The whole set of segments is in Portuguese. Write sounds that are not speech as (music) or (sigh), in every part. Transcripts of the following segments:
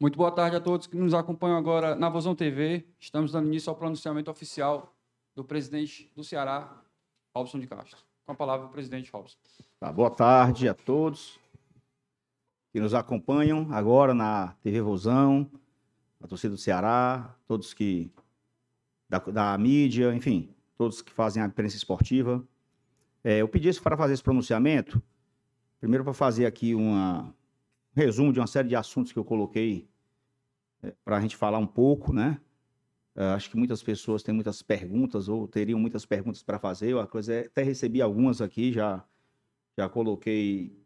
Muito boa tarde a todos que nos acompanham agora na Vozão TV. Estamos dando início ao pronunciamento oficial do presidente do Ceará, Robson de Castro. Com a palavra, o presidente Robson. Tá, boa tarde a todos que nos acompanham agora na TV Vozão, a torcida do Ceará, todos que da, da mídia, enfim, todos que fazem a imprensa esportiva. É, eu pedi isso para fazer esse pronunciamento, primeiro para fazer aqui uma, um resumo de uma série de assuntos que eu coloquei é, para a gente falar um pouco, né? É, acho que muitas pessoas têm muitas perguntas ou teriam muitas perguntas para fazer. Eu é, até recebi algumas aqui, já, já coloquei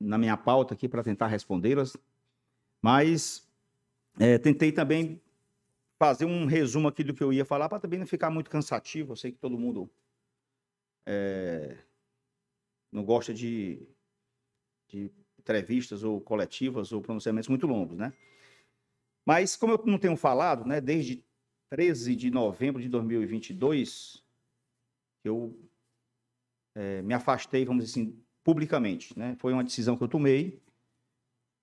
na minha pauta aqui para tentar respondê-las. Mas é, tentei também fazer um resumo aqui do que eu ia falar, para também não ficar muito cansativo. Eu sei que todo mundo é, não gosta de, de entrevistas ou coletivas ou pronunciamentos muito longos, né? Mas, como eu não tenho falado, né, desde 13 de novembro de 2022, eu é, me afastei, vamos dizer assim, publicamente. Né? Foi uma decisão que eu tomei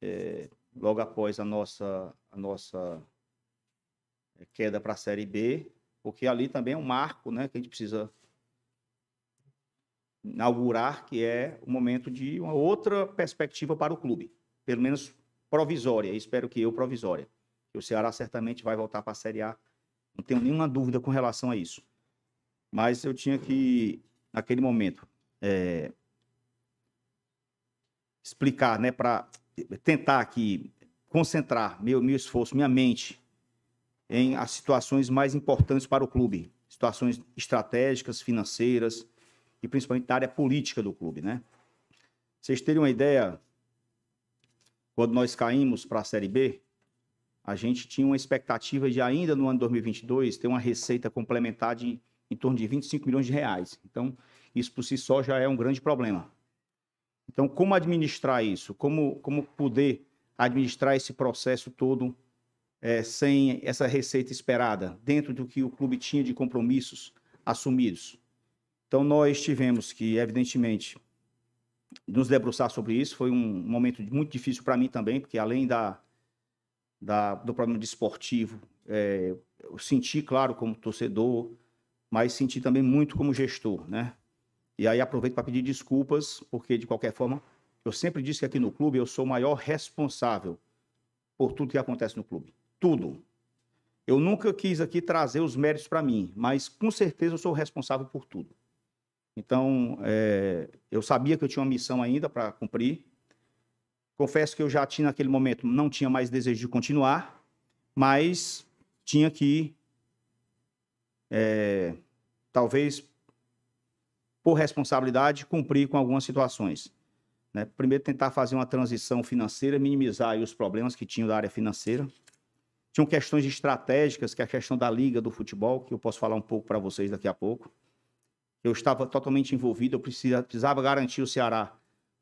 é, logo após a nossa, a nossa é, queda para a Série B, porque ali também é um marco né, que a gente precisa inaugurar, que é o momento de uma outra perspectiva para o clube, pelo menos provisória, espero que eu provisória. O Ceará certamente vai voltar para a Série A, não tenho nenhuma dúvida com relação a isso. Mas eu tinha que, naquele momento, é, explicar, né, para tentar aqui concentrar meu, meu esforço, minha mente em as situações mais importantes para o clube, situações estratégicas, financeiras e principalmente da área política do clube, né? Vocês terem uma ideia, quando nós caímos para a Série B, a gente tinha uma expectativa de ainda no ano 2022 ter uma receita complementar de em torno de 25 milhões de reais. Então, isso por si só já é um grande problema. Então, como administrar isso? Como, como poder administrar esse processo todo é, sem essa receita esperada, dentro do que o clube tinha de compromissos assumidos. Então, nós tivemos que, evidentemente, nos debruçar sobre isso. Foi um momento muito difícil para mim também, porque além da, da do problema desportivo, de é, eu senti, claro, como torcedor, mas senti também muito como gestor, né? E aí aproveito para pedir desculpas, porque de qualquer forma, eu sempre disse que aqui no clube eu sou o maior responsável por tudo que acontece no clube tudo. Eu nunca quis aqui trazer os méritos para mim, mas com certeza eu sou responsável por tudo. Então, é, eu sabia que eu tinha uma missão ainda para cumprir. Confesso que eu já tinha, naquele momento, não tinha mais desejo de continuar, mas tinha que, é, talvez por responsabilidade, cumprir com algumas situações. Né? Primeiro, tentar fazer uma transição financeira, minimizar os problemas que tinham da área financeira, tinham questões estratégicas, que é a questão da liga do futebol, que eu posso falar um pouco para vocês daqui a pouco. Eu estava totalmente envolvido, eu precisava garantir o Ceará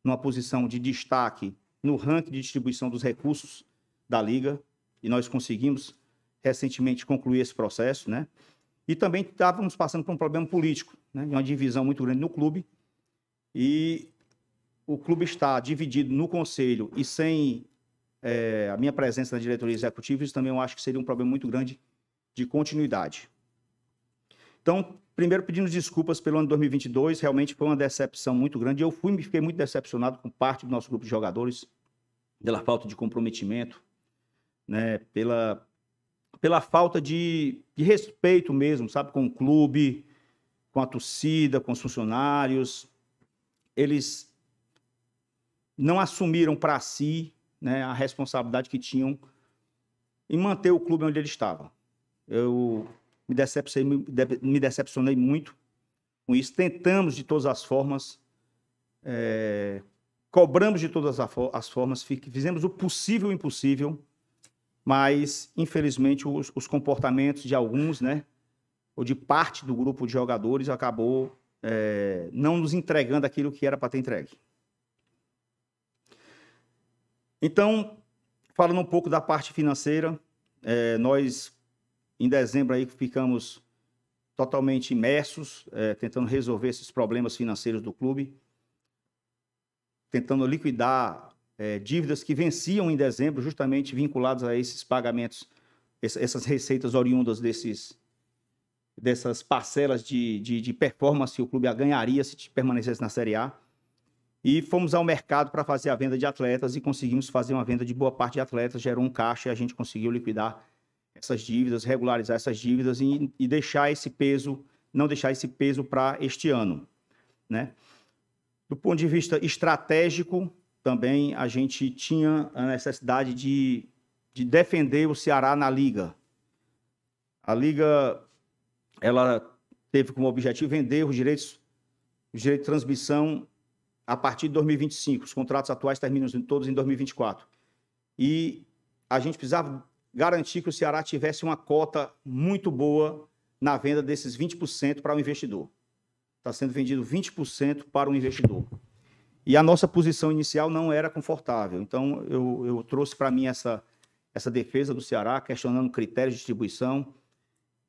numa posição de destaque no ranking de distribuição dos recursos da liga, e nós conseguimos recentemente concluir esse processo, né? E também estávamos passando por um problema político, né? uma divisão muito grande no clube. E o clube está dividido no conselho e sem é, a minha presença na diretoria executiva, isso também eu acho que seria um problema muito grande de continuidade. Então, primeiro pedindo desculpas pelo ano 2022, realmente foi uma decepção muito grande. Eu fui, fiquei muito decepcionado com parte do nosso grupo de jogadores, pela falta de comprometimento, né, pela, pela falta de, de respeito mesmo, sabe, com o clube, com a torcida, com os funcionários. Eles não assumiram para si né, a responsabilidade que tinham em manter o clube onde ele estava. Eu me decepcionei, me decepcionei muito com isso. Tentamos de todas as formas, é, cobramos de todas as formas, fizemos o possível e o impossível, mas infelizmente os, os comportamentos de alguns, né, ou de parte do grupo de jogadores acabou é, não nos entregando aquilo que era para ter entregue. Então, falando um pouco da parte financeira, é, nós em dezembro aí ficamos totalmente imersos, é, tentando resolver esses problemas financeiros do clube, tentando liquidar é, dívidas que venciam em dezembro, justamente vinculadas a esses pagamentos, essas receitas oriundas desses, dessas parcelas de, de, de performance que o clube ganharia se permanecesse na Série A e fomos ao mercado para fazer a venda de atletas e conseguimos fazer uma venda de boa parte de atletas, gerou um caixa e a gente conseguiu liquidar essas dívidas, regularizar essas dívidas e, e deixar esse peso, não deixar esse peso para este ano, né? Do ponto de vista estratégico, também a gente tinha a necessidade de, de defender o Ceará na liga. A liga ela teve como objetivo vender os direitos, os direitos de transmissão a partir de 2025. Os contratos atuais terminam todos em 2024. E a gente precisava garantir que o Ceará tivesse uma cota muito boa na venda desses 20% para o investidor. Está sendo vendido 20% para o investidor. E a nossa posição inicial não era confortável. Então, eu, eu trouxe para mim essa, essa defesa do Ceará, questionando critérios de distribuição.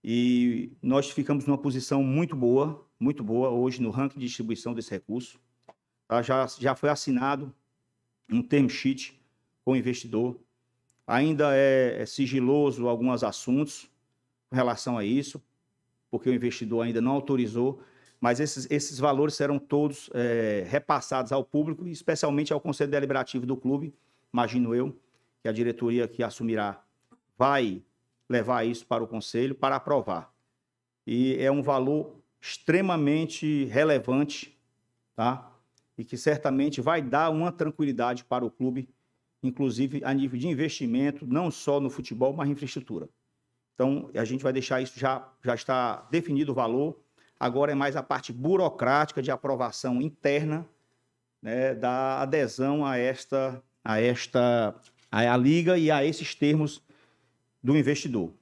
E nós ficamos numa posição muito boa, muito boa hoje no ranking de distribuição desse recurso. Tá? Já, já foi assinado um term sheet com o investidor. Ainda é, é sigiloso alguns assuntos com relação a isso, porque o investidor ainda não autorizou, mas esses, esses valores serão todos é, repassados ao público, especialmente ao Conselho Deliberativo do clube, imagino eu, que a diretoria que assumirá vai levar isso para o Conselho para aprovar. E é um valor extremamente relevante, tá? e que certamente vai dar uma tranquilidade para o clube, inclusive a nível de investimento, não só no futebol, mas em infraestrutura. Então, a gente vai deixar isso já, já está definido o valor. Agora é mais a parte burocrática de aprovação interna né, da adesão a esta, a esta a, liga e a esses termos do investidor.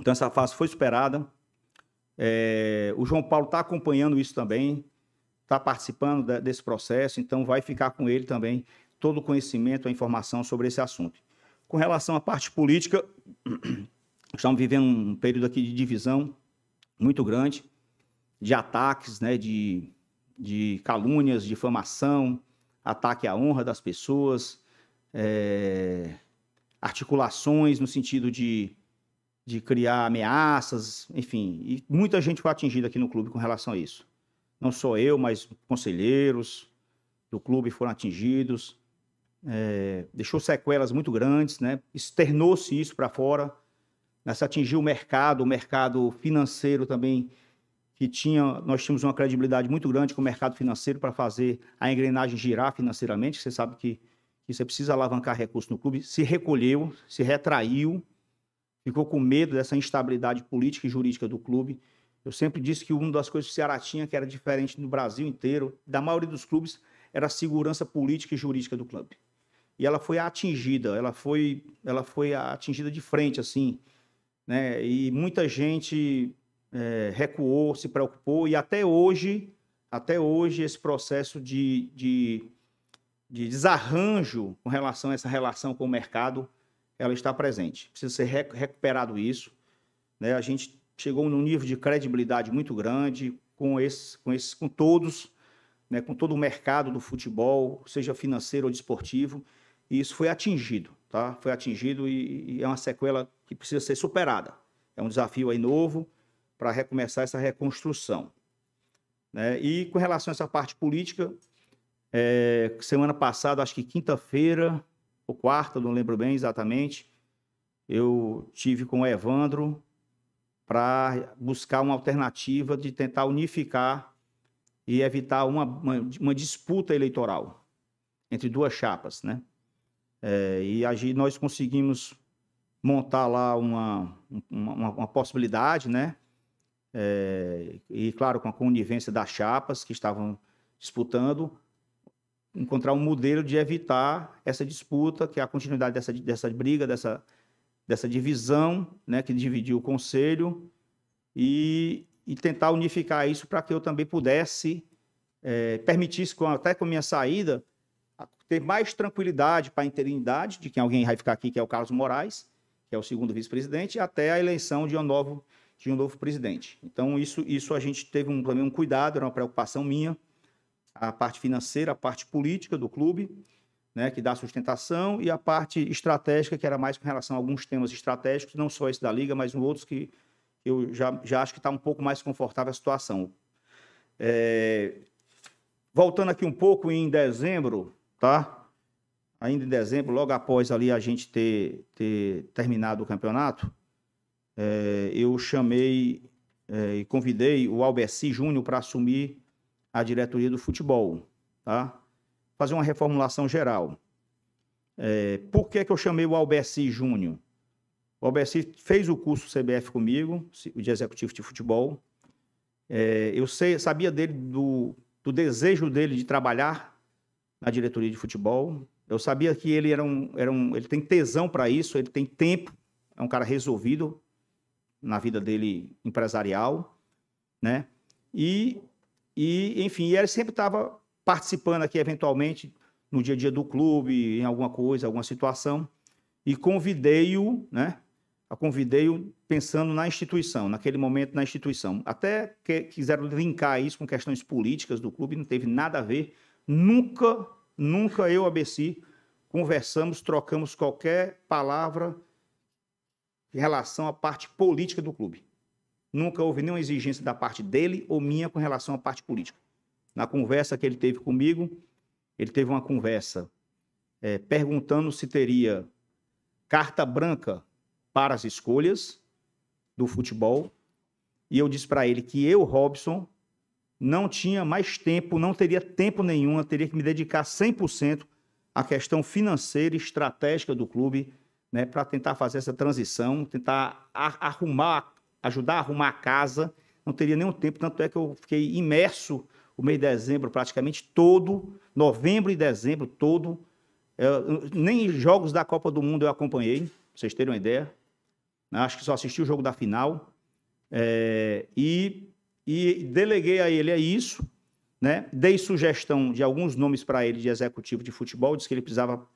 Então, essa fase foi superada. É, o João Paulo está acompanhando isso também está participando da, desse processo, então vai ficar com ele também todo o conhecimento, a informação sobre esse assunto. Com relação à parte política, (clears throat) estamos vivendo um período aqui de divisão muito grande, de ataques, né, de, de calúnias, difamação, ataque à honra das pessoas, é, articulações no sentido de, de criar ameaças, enfim, e muita gente foi atingida aqui no clube com relação a isso não só eu, mas conselheiros do clube foram atingidos. É, deixou sequelas muito grandes, né? externou-se isso para fora, né? se atingiu o mercado, o mercado financeiro também, que tinha, nós tínhamos uma credibilidade muito grande com o mercado financeiro para fazer a engrenagem girar financeiramente, você sabe que, que você precisa alavancar recursos no clube, se recolheu, se retraiu, ficou com medo dessa instabilidade política e jurídica do clube, eu sempre disse que uma das coisas que o Ceará tinha, que era diferente no Brasil inteiro, da maioria dos clubes, era a segurança política e jurídica do clube. E ela foi atingida, ela foi, ela foi atingida de frente, assim. Né? E muita gente é, recuou, se preocupou, e até hoje, até hoje, esse processo de, de, de desarranjo com relação a essa relação com o mercado, ela está presente. Precisa ser recuperado isso. Né? A gente chegou num nível de credibilidade muito grande com esses, com esses, com todos, né, com todo o mercado do futebol, seja financeiro ou desportivo, e isso foi atingido, tá? Foi atingido e, e é uma sequela que precisa ser superada. É um desafio aí novo para recomeçar essa reconstrução. Né? E com relação a essa parte política, é, semana passada, acho que quinta-feira ou quarta, não lembro bem exatamente, eu tive com o Evandro, para buscar uma alternativa de tentar unificar e evitar uma, uma, uma disputa eleitoral entre duas chapas, né? É, e nós conseguimos montar lá uma, uma, uma possibilidade, né? É, e claro, com a conivência das chapas que estavam disputando, encontrar um modelo de evitar essa disputa, que é a continuidade dessa, dessa briga, dessa, dessa divisão, né, que dividiu o conselho, e, e tentar unificar isso para que eu também pudesse, é, permitisse, com, até com a minha saída, ter mais tranquilidade para a interinidade de quem alguém vai ficar aqui, que é o Carlos Moraes, que é o segundo vice-presidente, até a eleição de um novo, de um novo presidente. Então, isso, isso a gente teve um, um cuidado, era uma preocupação minha, a parte financeira, a parte política do clube, né, que dá sustentação, e a parte estratégica, que era mais com relação a alguns temas estratégicos, não só esse da Liga, mas outros que eu já, já acho que está um pouco mais confortável a situação. É... Voltando aqui um pouco, em dezembro, tá? ainda em dezembro, logo após ali a gente ter, ter terminado o campeonato, é, eu chamei é, e convidei o Alberci Júnior para assumir a diretoria do futebol. Tá? fazer uma reformulação geral. É, por que, que eu chamei o Alberci Júnior? O Alberci fez o curso CBF comigo, de executivo de futebol. É, eu sei, sabia dele do, do desejo dele de trabalhar na diretoria de futebol. Eu sabia que ele era um, era um ele tem tesão para isso, ele tem tempo, é um cara resolvido na vida dele empresarial, né? E, e enfim, ele sempre estava participando aqui eventualmente no dia a dia do clube, em alguma coisa, alguma situação, e convidei-o, né? A convidei-o pensando na instituição, naquele momento na instituição. Até que, quiseram linkar isso com questões políticas do clube, não teve nada a ver. Nunca, nunca eu, ABC, conversamos, trocamos qualquer palavra em relação à parte política do clube. Nunca houve nenhuma exigência da parte dele ou minha com relação à parte política. Na conversa que ele teve comigo, ele teve uma conversa é, perguntando se teria carta branca para as escolhas do futebol. E eu disse para ele que eu, Robson, não tinha mais tempo, não teria tempo nenhum, teria que me dedicar 100% à questão financeira e estratégica do clube, né, para tentar fazer essa transição, tentar arrumar, ajudar a arrumar a casa. Não teria nenhum tempo, tanto é que eu fiquei imerso o mês de dezembro praticamente todo, novembro e dezembro todo. É, nem jogos da Copa do Mundo eu acompanhei, pra vocês terem uma ideia. Né, acho que só assisti o jogo da final. É, e, e deleguei a ele é isso. Né? Dei sugestão de alguns nomes para ele de executivo de futebol, disse que ele precisava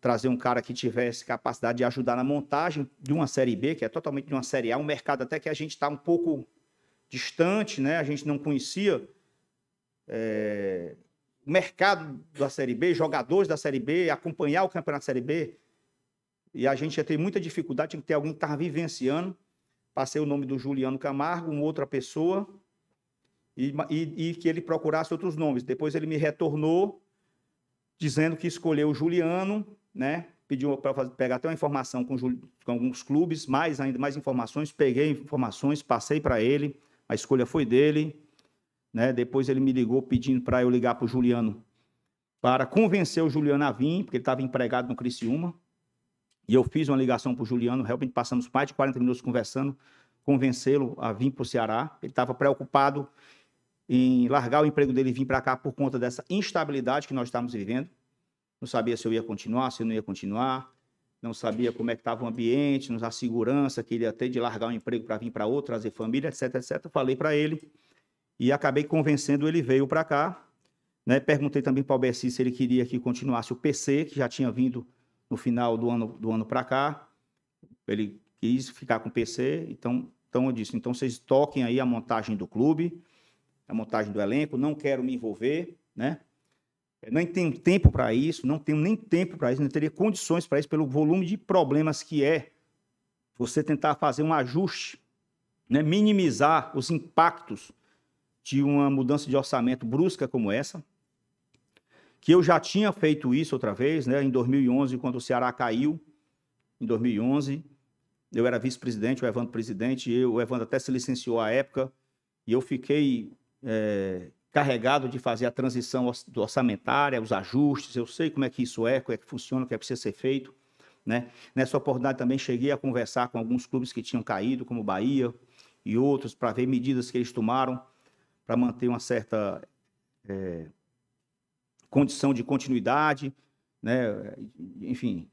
trazer um cara que tivesse capacidade de ajudar na montagem de uma série B, que é totalmente de uma série A, um mercado até que a gente está um pouco distante, né? A gente não conhecia, é, mercado da Série B, jogadores da Série B, acompanhar o campeonato da Série B. E a gente ia ter muita dificuldade, tinha que ter alguém que estava tá vivenciando. Passei o nome do Juliano Camargo, uma outra pessoa, e, e, e que ele procurasse outros nomes. Depois ele me retornou, dizendo que escolheu o Juliano, né? Pediu para pegar até uma informação com, com, alguns clubes, mais ainda mais informações. Peguei informações, passei para ele. A escolha foi dele. Né? Depois ele me ligou pedindo para eu ligar para o Juliano, para convencer o Juliano a vir, porque ele estava empregado no Criciúma. E eu fiz uma ligação para o Juliano, realmente passamos mais de 40 minutos conversando, convencê-lo a vir para o Ceará. Ele estava preocupado em largar o emprego dele e vir para cá por conta dessa instabilidade que nós estávamos vivendo. Não sabia se eu ia continuar, se eu não ia continuar, não sabia como é que estava o ambiente, a segurança que ele ia ter de largar o emprego para vir para outro, trazer família, etc, etc. Falei para ele, e acabei convencendo ele veio para cá. Né? Perguntei também para o Bessi se ele queria que continuasse o PC, que já tinha vindo no final do ano, do ano para cá. Ele quis ficar com o PC, então, então eu disse, então vocês toquem aí a montagem do clube, a montagem do elenco, não quero me envolver, né? Eu nem tenho tempo para isso, não tenho nem tempo para isso, não teria condições para isso, pelo volume de problemas que é você tentar fazer um ajuste, né? minimizar os impactos de uma mudança de orçamento brusca como essa, que eu já tinha feito isso outra vez, né, em 2011, quando o Ceará caiu, em 2011, eu era vice-presidente, o Evandro presidente, eu, o Evandro até se licenciou à época, e eu fiquei é, carregado de fazer a transição orçamentária, os ajustes, eu sei como é que isso é, como é que funciona, o que é precisa ser feito. Né? Nessa oportunidade também cheguei a conversar com alguns clubes que tinham caído, como Bahia e outros, para ver medidas que eles tomaram para manter uma certa é, condição de continuidade, né? enfim,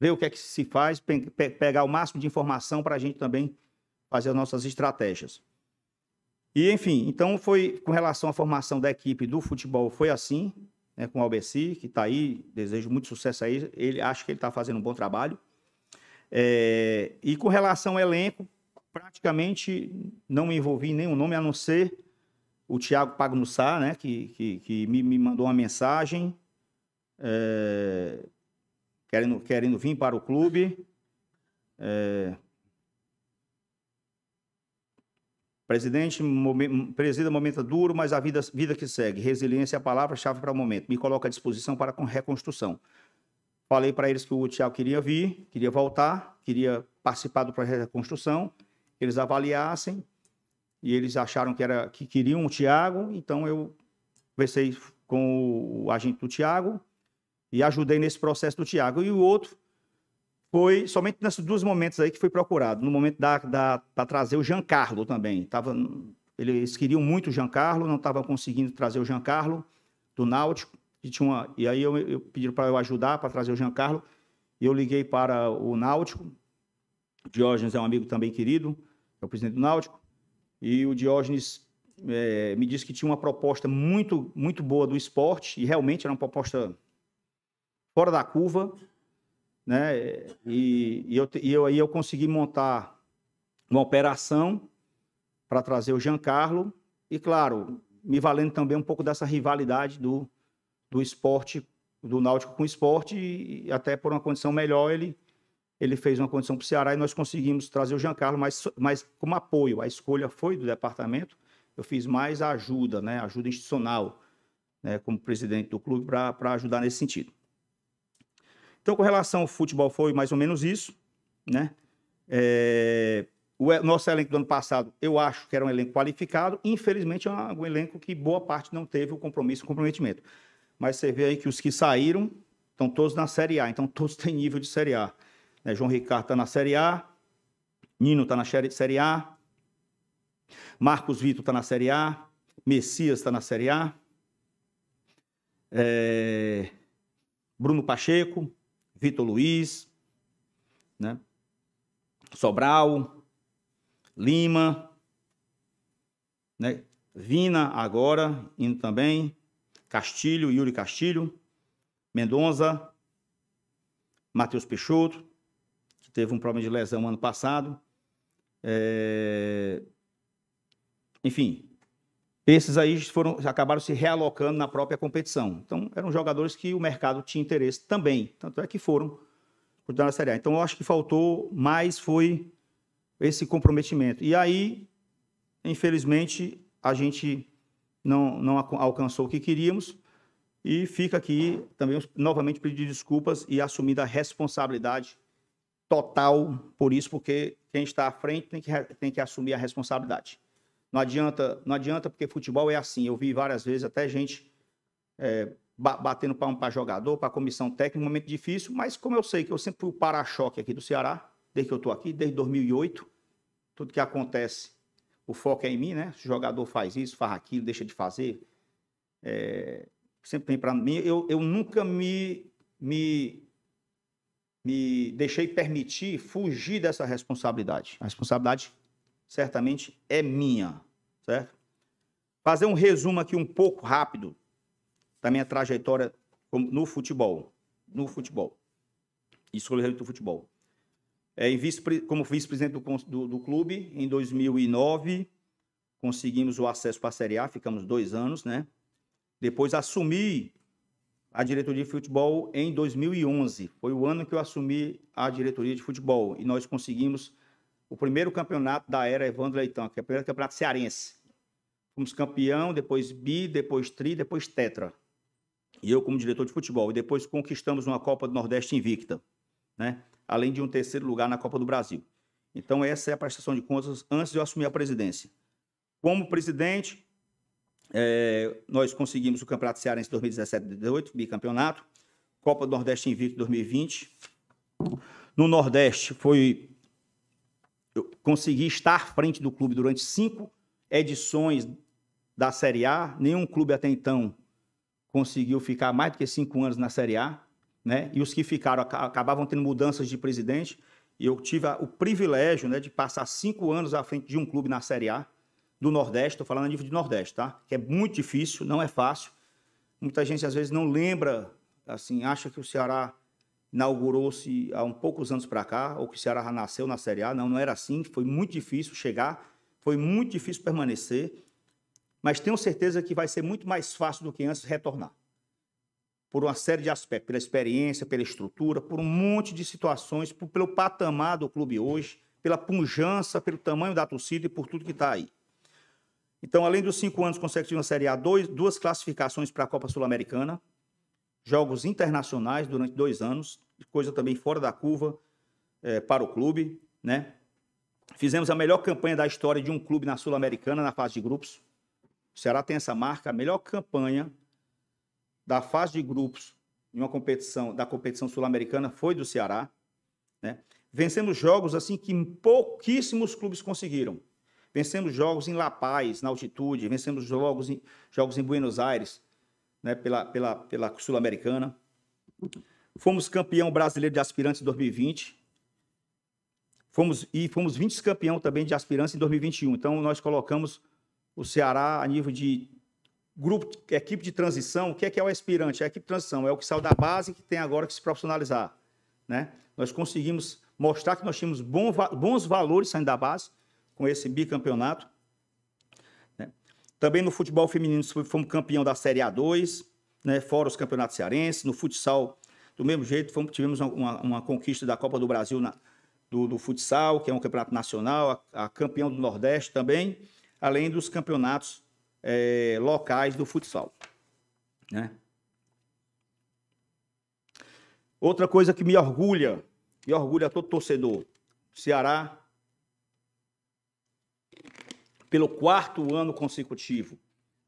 ver o que é que se faz, pe pegar o máximo de informação para a gente também fazer as nossas estratégias. E, enfim, então foi com relação à formação da equipe do futebol, foi assim, né, com o Albeci, que está aí, desejo muito sucesso aí, ele, acho que ele está fazendo um bom trabalho. É, e com relação ao elenco, praticamente não me envolvi em nenhum nome, a não ser o Tiago Pagnussá, né, que, que, que me, me, mandou uma mensagem é, querendo, querendo vir para o clube. É, Presidente, momen, presida momento duro, mas a vida, vida que segue. Resiliência é a palavra-chave para o momento. Me coloca à disposição para a reconstrução. Falei para eles que o Tiago queria vir, queria voltar, queria participar do projeto de reconstrução. Eles avaliassem, e eles acharam que era que queriam o Tiago, então eu conversei com o agente do Tiago e ajudei nesse processo do Tiago. E o outro foi somente nesses dois momentos aí que foi procurado, no momento da, da para trazer o Giancarlo também. Tava, eles queriam muito o Giancarlo, não estavam conseguindo trazer o Giancarlo do Náutico. E, tinha uma, e aí eu, eu pediram para eu ajudar para trazer o Giancarlo. E eu liguei para o Náutico. Diógenes é um amigo também querido, é o presidente do Náutico e o Diógenes é, me disse que tinha uma proposta muito, muito boa do esporte, e realmente era uma proposta fora da curva, né? E, e, eu, e eu, aí eu consegui montar uma operação para trazer o Giancarlo, e claro, me valendo também um pouco dessa rivalidade do, do esporte, do Náutico com o esporte, e até por uma condição melhor ele ele fez uma condição para o Ceará e nós conseguimos trazer o Giancarlo, mas, mas como apoio. A escolha foi do departamento, eu fiz mais ajuda, né, ajuda institucional, né, como presidente do clube, para ajudar nesse sentido. Então, com relação ao futebol, foi mais ou menos isso. Né? É, o nosso elenco do ano passado, eu acho que era um elenco qualificado. Infelizmente, é um elenco que boa parte não teve o compromisso, o comprometimento. Mas você vê aí que os que saíram estão todos na Série A, então todos têm nível de Série A. Né? João Ricardo está na Série A, Nino está na Série A, Marcos Vitor está na Série A, Messias está na Série A, é... Bruno Pacheco, Vitor Luiz, né? Sobral, Lima, né? Vina agora indo também, Castilho, Yuri Castilho, Mendonça, Matheus Peixoto, teve um problema de lesão ano passado. É... Enfim, esses aí foram, acabaram se realocando na própria competição. Então, eram jogadores que o mercado tinha interesse também. Tanto é que foram para a Série A. Então, eu acho que faltou mais foi esse comprometimento. E aí, infelizmente, a gente não, não alcançou o que queríamos. E fica aqui também novamente pedir desculpas e assumir a responsabilidade total por isso, porque quem está à frente tem que, tem que assumir a responsabilidade. Não adianta, não adianta, porque futebol é assim. Eu vi várias vezes até gente é, batendo palma para jogador, para comissão técnica, um momento difícil, mas como eu sei que eu sempre fui o para-choque aqui do Ceará, desde que eu estou aqui, desde 2008, tudo que acontece, o foco é em mim, né? Se o jogador faz isso, faz aquilo, deixa de fazer, é, sempre tem para mim. Eu, eu nunca me, me me deixei permitir fugir dessa responsabilidade. A responsabilidade certamente é minha, certo? Fazer um resumo aqui um pouco rápido da minha trajetória no futebol, no futebol. Isso do futebol. É, vice, como vice-presidente do, do, do, clube, em 2009, conseguimos o acesso para a Série A, ficamos dois anos, né? Depois assumi a diretoria de futebol em 2011. Foi o ano que eu assumi a diretoria de futebol e nós conseguimos o primeiro campeonato da era Evandro Leitão, que é o primeiro campeonato cearense. Fomos campeão, depois bi, depois tri, depois tetra. E eu como diretor de futebol. E depois conquistamos uma Copa do Nordeste invicta, né? além de um terceiro lugar na Copa do Brasil. Então essa é a prestação de contas antes de eu assumir a presidência. Como presidente, é, nós conseguimos o Campeonato Cearense 2017 2018 bicampeonato. Copa do Nordeste Invicto 2020. No Nordeste, foi. Eu consegui estar à frente do clube durante cinco edições da Série A. Nenhum clube até então conseguiu ficar mais do que cinco anos na Série A. Né? E os que ficaram acabavam tendo mudanças de presidente. E eu tive o privilégio né, de passar cinco anos à frente de um clube na Série A do Nordeste, estou falando a nível de Nordeste, tá? Que é muito difícil, não é fácil. Muita gente às vezes não lembra, assim, acha que o Ceará inaugurou-se há um poucos anos para cá, ou que o Ceará nasceu na Série A. Não, não era assim. Foi muito difícil chegar, foi muito difícil permanecer. Mas tenho certeza que vai ser muito mais fácil do que antes retornar. Por uma série de aspectos, pela experiência, pela estrutura, por um monte de situações, por, pelo patamar do clube hoje, pela pujança, pelo tamanho da torcida e por tudo que está aí. Então, além dos cinco anos consecutivos na Série A, dois, duas classificações para a Copa Sul-Americana, jogos internacionais durante dois anos, coisa também fora da curva é, para o clube, né? Fizemos a melhor campanha da história de um clube na Sul-Americana na fase de grupos. O Ceará tem essa marca, a melhor campanha da fase de grupos em uma competição da competição sul-americana foi do Ceará, né? Vencemos jogos assim que pouquíssimos clubes conseguiram. Vencemos jogos em La Paz, na altitude, vencemos jogos em, jogos em Buenos Aires, né, pela, pela, pela Sul-Americana. Fomos campeão brasileiro de aspirantes em 2020. Fomos, e fomos 20 campeão também de aspirantes em 2021. Então, nós colocamos o Ceará a nível de grupo, equipe de transição. O que é, que é o aspirante? É a equipe de transição, é o que saiu da base que tem agora que se profissionalizar. Né? Nós conseguimos mostrar que nós tínhamos bons valores saindo da base, com esse bicampeonato. Né? Também no futebol feminino fomos campeão da Série A2, né? fora os campeonatos cearenses. No futsal, do mesmo jeito, fomos, tivemos uma, uma, conquista da Copa do Brasil na, do, do, futsal, que é um campeonato nacional, a, a campeão do Nordeste também, além dos campeonatos é, locais do futsal. Né? Outra coisa que me orgulha, me orgulha todo torcedor, Ceará pelo quarto ano consecutivo,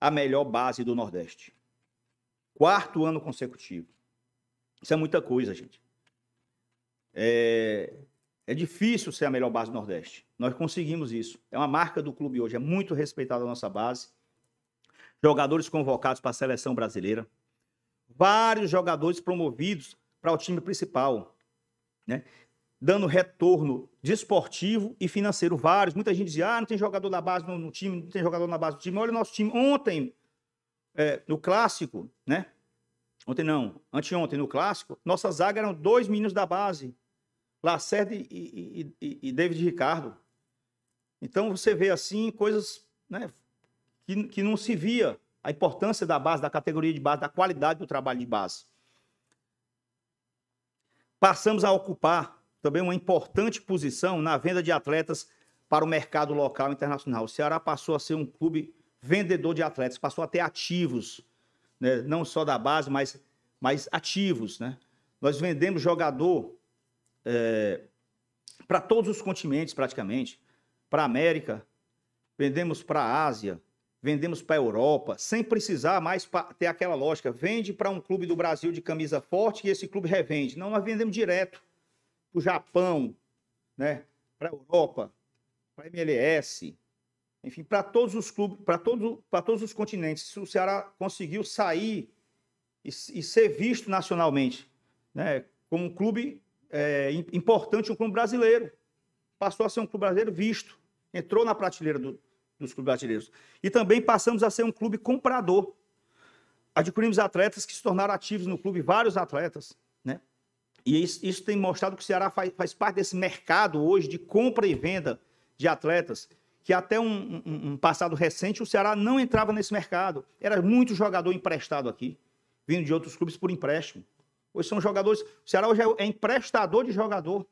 a melhor base do Nordeste. Quarto ano consecutivo. Isso é muita coisa, gente. É, é difícil ser a melhor base do Nordeste. Nós conseguimos isso. É uma marca do clube hoje. É muito respeitada a nossa base. Jogadores convocados para a seleção brasileira. Vários jogadores promovidos para o time principal. Né? dando retorno desportivo de e financeiro vários. Muita gente dizia, ah, não tem jogador na base no, no time, não tem jogador na base do time. Olha o nosso time ontem, é, no Clássico, né? Ontem não, anteontem no Clássico, nossa zaga eram dois meninos da base, Lacerda e, e, e, e David Ricardo. Então você vê assim coisas né, que, que não se via a importância da base, da categoria de base, da qualidade do trabalho de base. Passamos a ocupar também uma importante posição na venda de atletas para o mercado local e internacional. O Ceará passou a ser um clube vendedor de atletas, passou a ter ativos, né? não só da base, mas, mas ativos. Né? Nós vendemos jogador é, para todos os continentes, praticamente, para a América, vendemos para a Ásia, vendemos para a Europa, sem precisar mais ter aquela lógica, vende para um clube do Brasil de camisa forte e esse clube revende. Não, nós vendemos direto para o Japão, né? para a Europa, para a MLS, enfim, para todos os clubes, para todo, todos os continentes. O Ceará conseguiu sair e, e ser visto nacionalmente né? como um clube é, importante, um clube brasileiro. Passou a ser um clube brasileiro visto, entrou na prateleira do, dos clubes brasileiros. E também passamos a ser um clube comprador. Adquirimos atletas que se tornaram ativos no clube, vários atletas. E isso, isso, tem mostrado que o Ceará faz, faz, parte desse mercado hoje de compra e venda de atletas, que até um, um, um, passado recente o Ceará não entrava nesse mercado. Era muito jogador emprestado aqui, vindo de outros clubes por empréstimo. Hoje são jogadores. O Ceará hoje é, é emprestador de jogador.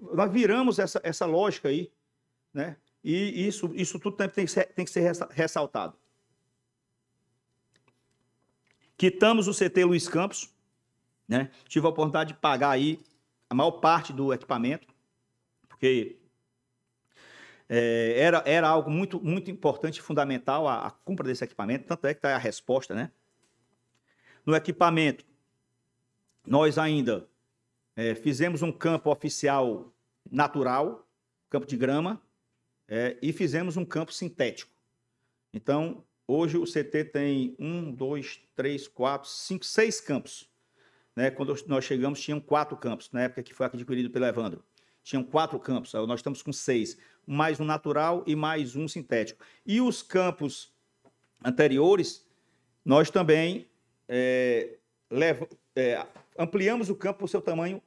Nós viramos essa, essa lógica aí, né? E isso, isso tudo tem que ser, tem que ser ressaltado. Quitamos o CT Luiz Campos, né? Tive a oportunidade de pagar aí a maior parte do equipamento, porque é, era, era algo muito, muito importante e fundamental a, a compra desse equipamento, tanto é que está a resposta, né? No equipamento, nós ainda é, fizemos um campo oficial natural, campo de grama, é, e fizemos um campo sintético. Então, hoje o CT tem um, dois, três, quatro, cinco, seis campos né? Quando nós chegamos, tinham quatro campos, na época que foi adquirido pelo Evandro. Tinham quatro campos, nós estamos com seis, mais um natural e mais um sintético. E os campos anteriores, nós também é, é, ampliamos o campo para o seu tamanho,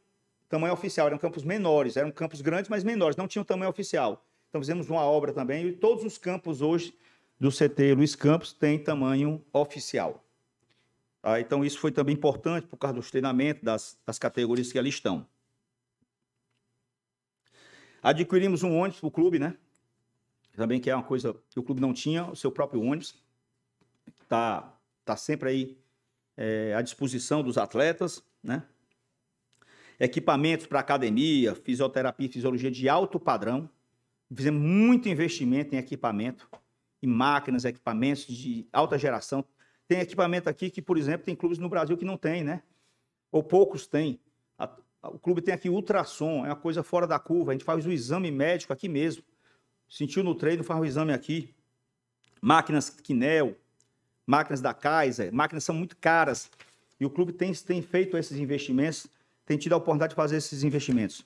tamanho oficial. Eram campos menores, eram campos grandes, mas menores, não tinham tamanho oficial. Então fizemos uma obra também, e todos os campos hoje do CT Luiz Campos têm tamanho oficial. Ah, então, isso foi também importante por causa dos treinamentos, das, das categorias que ali estão. Adquirimos um ônibus para o clube, né? Também que é uma coisa que o clube não tinha, o seu próprio ônibus. Está tá sempre aí é, à disposição dos atletas, né? Equipamentos para academia, fisioterapia e fisiologia de alto padrão. Fizemos muito investimento em equipamento, em máquinas, equipamentos de alta geração, tem equipamento aqui que, por exemplo, tem clubes no Brasil que não tem, né? Ou poucos têm. A, a, o clube tem aqui ultrassom, é uma coisa fora da curva. A gente faz o exame médico aqui mesmo. Sentiu no treino, faz o exame aqui. Máquinas Kinel, máquinas da Kaiser, máquinas são muito caras. E o clube tem, tem feito esses investimentos, tem tido a oportunidade de fazer esses investimentos.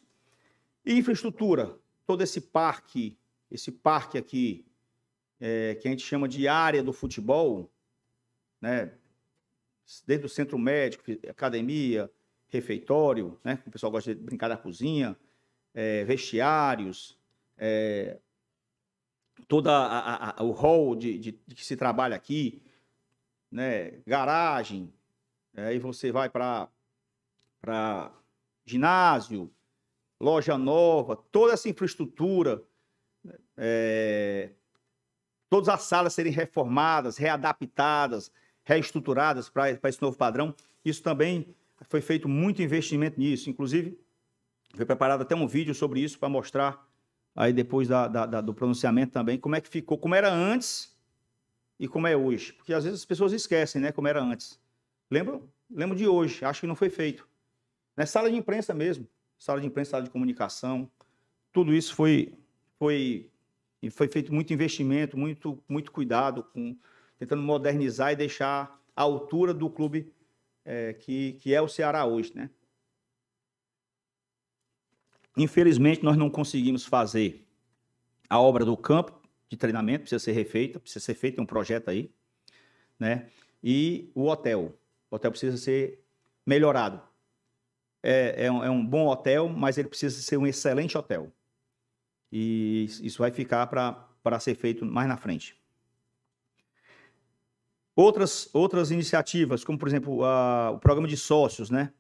E infraestrutura, todo esse parque, esse parque aqui, é, que a gente chama de área do futebol, né? Dentro do centro médico, academia, refeitório, né? O pessoal gosta de brincar da cozinha, é, vestiários, é, toda a, a, o hall de, de, de, que se trabalha aqui, né? Garagem, né, aí é, você vai para para ginásio, loja nova, toda essa infraestrutura, é, todas as salas serem reformadas, readaptadas, reestruturadas para esse novo padrão. Isso também foi feito muito investimento nisso. Inclusive, foi preparado até um vídeo sobre isso para mostrar aí depois da, da, da, do pronunciamento também como é que ficou, como era antes e como é hoje. Porque às vezes as pessoas esquecem, né, como era antes. Lembram? Lembro de hoje, acho que não foi feito. Na né, sala de imprensa mesmo, sala de imprensa, sala de comunicação, tudo isso foi foi foi feito muito investimento, muito muito cuidado com tentando modernizar e deixar a altura do clube é, que, que é o Ceará hoje, né? Infelizmente, nós não conseguimos fazer a obra do campo de treinamento, precisa ser refeita, precisa ser feito um projeto aí, né? E o hotel. O hotel precisa ser melhorado. É, é, um, é um bom hotel, mas ele precisa ser um excelente hotel. E isso vai ficar para ser feito mais na frente. Outras, outras iniciativas, como por exemplo a, o programa de sócios, né?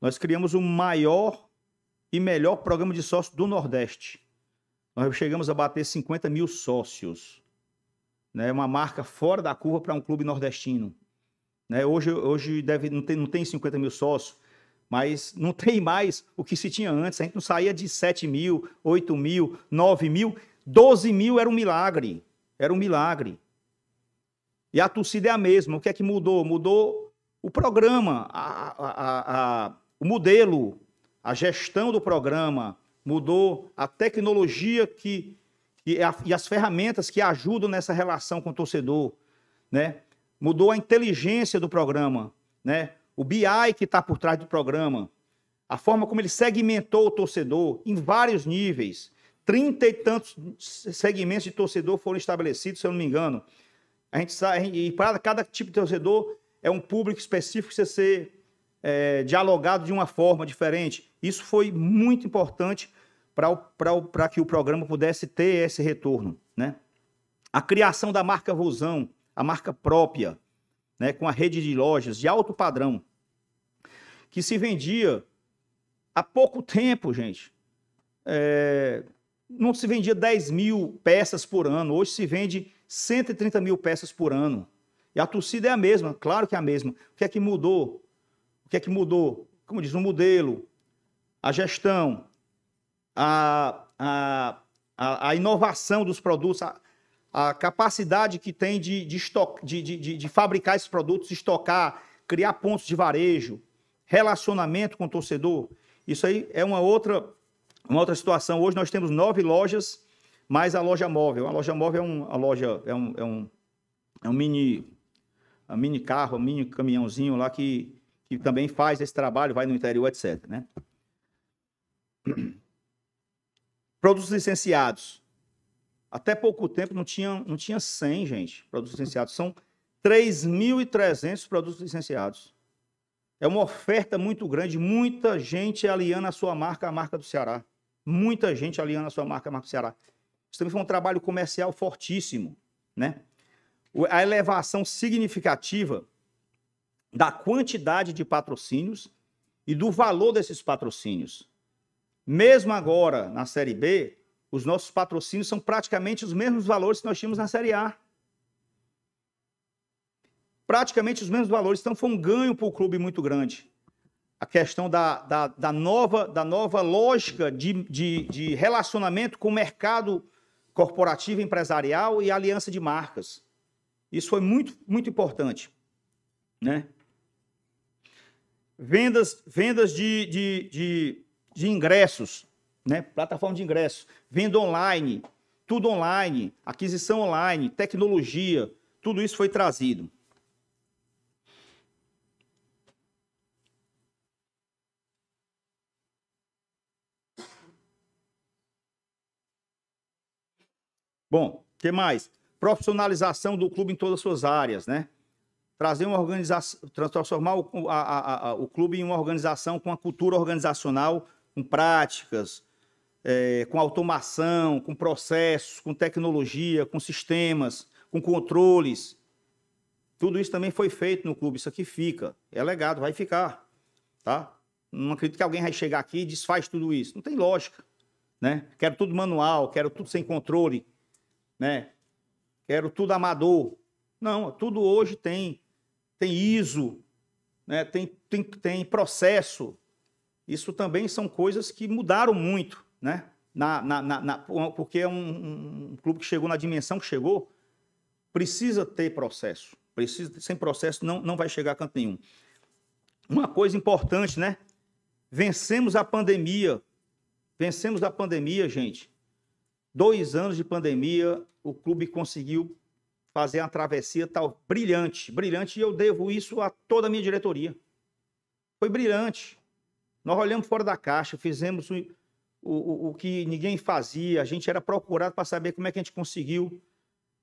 Nós criamos o maior e melhor programa de sócios do Nordeste. Nós chegamos a bater 50 mil sócios. Né? Uma marca fora da curva para um clube nordestino. Né? Hoje, hoje deve, não, tem, não tem 50 mil sócios, mas (laughs) não tem mais o que se tinha antes. A gente não saía de 7 mil, 8 mil, 9 mil. 12 mil era um milagre. Era um milagre. E a torcida é a mesma. O que é que mudou? Mudou o programa, a, a, a, o modelo, a gestão do programa, mudou a tecnologia que, que é e as ferramentas que ajudam nessa relação com o torcedor, né? Mudou a inteligência do programa, né? O BI que está por trás do programa, a forma como ele segmentou o torcedor em vários níveis. Trinta e tantos segmentos de torcedor foram estabelecidos, se eu não me engano. A gente sabe, e para cada tipo de torcedor é um público específico que precisa ser é, dialogado de uma forma diferente. Isso foi muito importante para que o programa pudesse ter esse retorno. Né? A criação da marca Vozão, a marca própria, né, com a rede de lojas de alto padrão, que se vendia há pouco tempo, gente. É, não se vendia 10 mil peças por ano, hoje se vende 130 mil peças por ano. E a torcida é a mesma, claro que é a mesma. O que é que mudou? O que é que mudou? Como diz, o modelo, a gestão, a, a, a, inovação dos produtos, a, a capacidade que tem de, de, estoque, de, de, de fabricar esses produtos, estocar, criar pontos de varejo, relacionamento com o torcedor. Isso aí é uma outra, uma outra situação. Hoje nós temos nove lojas mas a loja móvel, a loja móvel é, um, a loja, é, um, é, um, é um mini um mini carro, um mini caminhãozinho lá que, que também faz esse trabalho, vai no interior, etc. Né? (clears throat) Produtos licenciados. Até pouco tempo não tinha, não tinha 100, gente, produtos licenciados. São 3.300 produtos licenciados. É uma oferta muito grande, muita gente aliando a sua marca à marca do Ceará. Muita gente aliando a sua marca à marca do Ceará. Isso também foi um trabalho comercial fortíssimo, né? A elevação significativa da quantidade de patrocínios e do valor desses patrocínios. Mesmo agora, na Série B, os nossos patrocínios são praticamente os mesmos valores que nós tínhamos na Série A. Praticamente os mesmos valores. Então, foi um ganho para o clube muito grande. A questão da, da, da nova, da nova lógica de, de, de relacionamento com o mercado corporativa empresarial e aliança de marcas. Isso foi muito, muito importante. Né? Vendas, vendas de, de, de, de ingressos, né? plataforma de ingressos, venda online, tudo online, aquisição online, tecnologia, tudo isso foi trazido. Bom, o que mais? Profissionalização do clube em todas as suas áreas, né? Trazer uma organização, transformar o, a, a, a, o clube em uma organização com uma cultura organizacional, com práticas, é, com automação, com processos, com tecnologia, com sistemas, com controles. Tudo isso também foi feito no clube. Isso aqui fica. É legado, vai ficar. Tá? Não acredito que alguém vai chegar aqui e desfaz tudo isso. Não tem lógica. Né? Quero tudo manual, quero tudo sem controle né? Quero tudo amador. Não, tudo hoje tem tem ISO, né? Tem tem, tem processo. Isso também são coisas que mudaram muito, né? Na, na, na, na porque é um, um clube que chegou na dimensão que chegou, precisa ter processo. Precisa, sem processo não, não vai chegar a canto nenhum. Uma coisa importante, né? Vencemos a pandemia. Vencemos a pandemia, gente, dois anos de pandemia, o clube conseguiu fazer uma travessia tal brilhante, brilhante, e eu devo isso a toda a minha diretoria. Foi brilhante. Nós olhamos fora da caixa, fizemos o, o, o que ninguém fazia, a gente era procurado para saber como é que a gente conseguiu